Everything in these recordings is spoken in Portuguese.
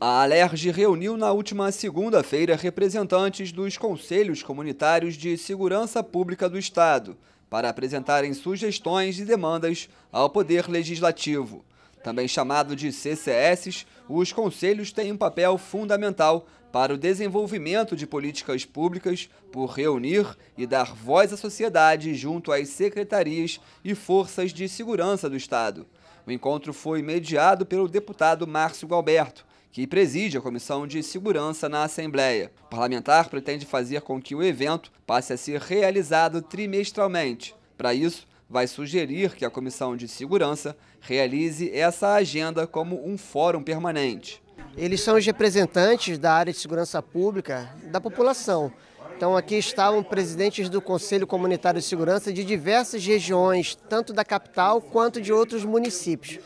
A Alerj reuniu na última segunda-feira representantes dos Conselhos Comunitários de Segurança Pública do Estado para apresentarem sugestões e demandas ao Poder Legislativo. Também chamado de CCS, os conselhos têm um papel fundamental para o desenvolvimento de políticas públicas, por reunir e dar voz à sociedade junto às secretarias e forças de segurança do Estado. O encontro foi mediado pelo deputado Márcio Galberto, que preside a Comissão de Segurança na Assembleia. O parlamentar pretende fazer com que o evento passe a ser realizado trimestralmente. Para isso, vai sugerir que a Comissão de Segurança realize essa agenda como um fórum permanente. Eles são os representantes da área de segurança pública da população. Então aqui estavam presidentes do Conselho Comunitário de Segurança de diversas regiões, tanto da capital quanto de outros municípios.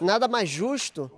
Nada mais justo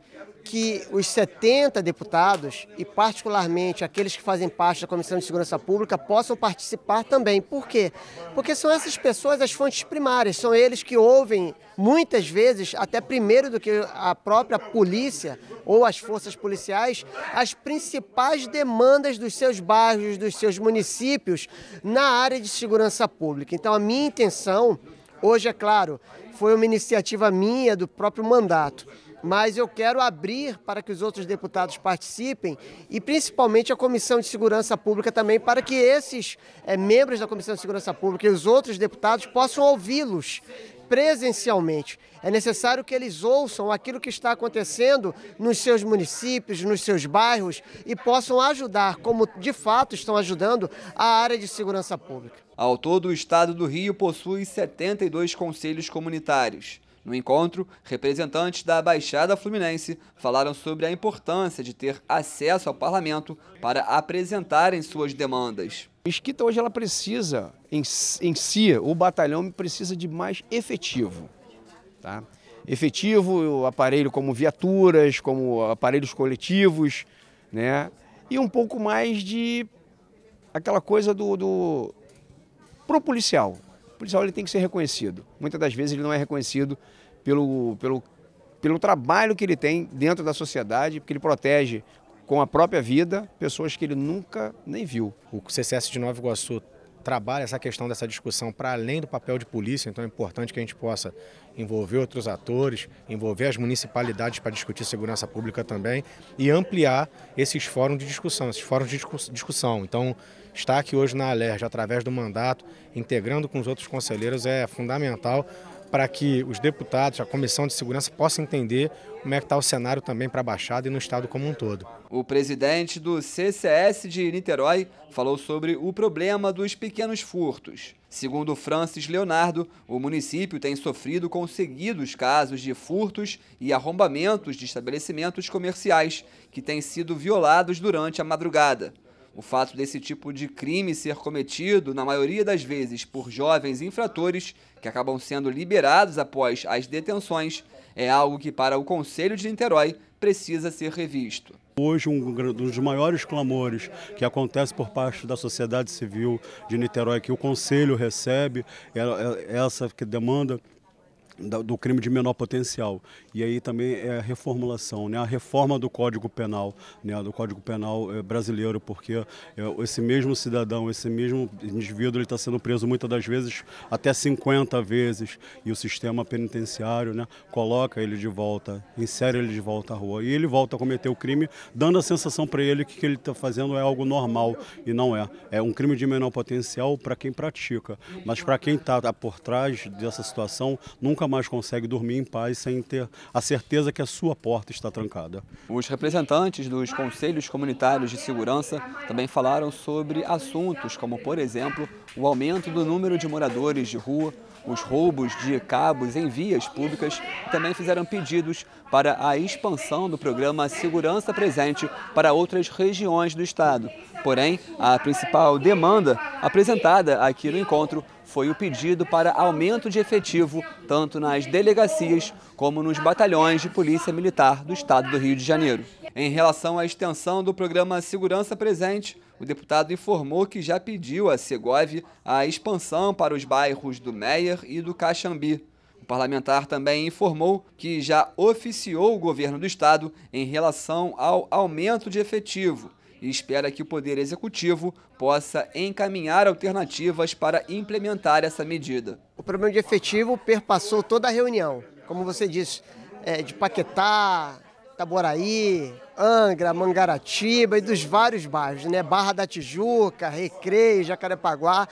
que os 70 deputados, e particularmente aqueles que fazem parte da Comissão de Segurança Pública, possam participar também. Por quê? Porque são essas pessoas as fontes primárias, são eles que ouvem, muitas vezes, até primeiro do que a própria polícia ou as forças policiais, as principais demandas dos seus bairros, dos seus municípios na área de segurança pública. Então, a minha intenção, hoje, é claro, foi uma iniciativa minha do próprio mandato mas eu quero abrir para que os outros deputados participem e principalmente a Comissão de Segurança Pública também, para que esses é, membros da Comissão de Segurança Pública e os outros deputados possam ouvi-los presencialmente. É necessário que eles ouçam aquilo que está acontecendo nos seus municípios, nos seus bairros e possam ajudar, como de fato estão ajudando, a área de segurança pública. Ao todo, o estado do Rio possui 72 conselhos comunitários. No encontro, representantes da Baixada Fluminense falaram sobre a importância de ter acesso ao parlamento para apresentarem suas demandas. Mesquita hoje ela precisa, em, em si, o batalhão precisa de mais efetivo. Tá? Efetivo, aparelho como viaturas, como aparelhos coletivos, né? e um pouco mais de aquela coisa do, do pro policial, o policial ele tem que ser reconhecido. Muitas das vezes ele não é reconhecido pelo, pelo, pelo trabalho que ele tem dentro da sociedade, porque ele protege com a própria vida pessoas que ele nunca nem viu. O CCS de Nova Iguaçu trabalha essa questão dessa discussão para além do papel de polícia, então é importante que a gente possa envolver outros atores, envolver as municipalidades para discutir segurança pública também e ampliar esses fóruns de discussão, esses fóruns de discussão. Então, estar aqui hoje na Alerj através do mandato, integrando com os outros conselheiros é fundamental para que os deputados, a Comissão de Segurança possa entender como é que está o cenário também para a Baixada e no Estado como um todo. O presidente do CCS de Niterói falou sobre o problema dos pequenos furtos. Segundo Francis Leonardo, o município tem sofrido com seguidos casos de furtos e arrombamentos de estabelecimentos comerciais que têm sido violados durante a madrugada. O fato desse tipo de crime ser cometido, na maioria das vezes, por jovens infratores que acabam sendo liberados após as detenções, é algo que, para o Conselho de Niterói, precisa ser revisto. Hoje, um dos maiores clamores que acontece por parte da sociedade civil de Niterói, que o Conselho recebe, é, é, é essa demanda do crime de menor potencial e aí também é a reformulação né a reforma do código penal né do código penal eh, brasileiro porque eh, esse mesmo cidadão esse mesmo indivíduo ele está sendo preso muitas das vezes até 50 vezes e o sistema penitenciário né coloca ele de volta insere ele de volta à rua e ele volta a cometer o crime dando a sensação para ele que o que ele está fazendo é algo normal e não é é um crime de menor potencial para quem pratica mas para quem está tá por trás dessa situação nunca nunca mais consegue dormir em paz sem ter a certeza que a sua porta está trancada. Os representantes dos conselhos comunitários de segurança também falaram sobre assuntos como, por exemplo, o aumento do número de moradores de rua, os roubos de cabos em vias públicas e também fizeram pedidos para a expansão do programa Segurança Presente para outras regiões do estado. Porém, a principal demanda apresentada aqui no encontro foi o pedido para aumento de efetivo tanto nas delegacias como nos batalhões de Polícia Militar do Estado do Rio de Janeiro. Em relação à extensão do programa Segurança Presente, o deputado informou que já pediu à Segov a expansão para os bairros do Meier e do Caxambi. O parlamentar também informou que já oficiou o governo do estado em relação ao aumento de efetivo e espera que o Poder Executivo possa encaminhar alternativas para implementar essa medida. O problema de efetivo perpassou toda a reunião. Como você disse, é, de Paquetá, Taboraí, Angra, Mangaratiba e dos vários bairros, né? Barra da Tijuca, Recreio, Jacarepaguá.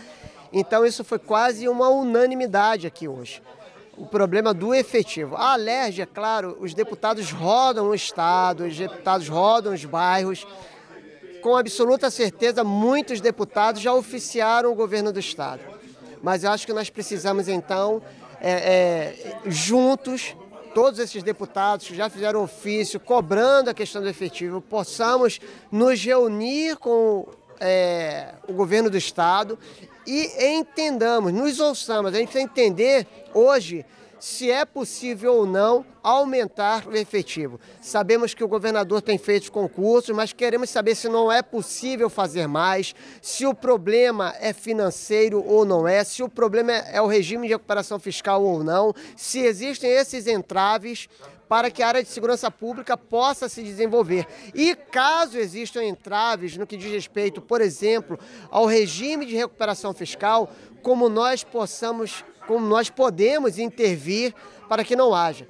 Então isso foi quase uma unanimidade aqui hoje. O problema do efetivo. A Alerj, é claro, os deputados rodam o estado, os deputados rodam os bairros com absoluta certeza, muitos deputados já oficiaram o governo do Estado. Mas eu acho que nós precisamos, então, é, é, juntos, todos esses deputados que já fizeram ofício cobrando a questão do efetivo, possamos nos reunir com é, o governo do Estado e entendamos, nos ouçamos. A gente precisa entender hoje se é possível ou não aumentar o efetivo. Sabemos que o governador tem feito concursos, mas queremos saber se não é possível fazer mais, se o problema é financeiro ou não é, se o problema é o regime de recuperação fiscal ou não, se existem esses entraves para que a área de segurança pública possa se desenvolver. E caso existam entraves no que diz respeito, por exemplo, ao regime de recuperação fiscal, como nós possamos como nós podemos intervir para que não haja.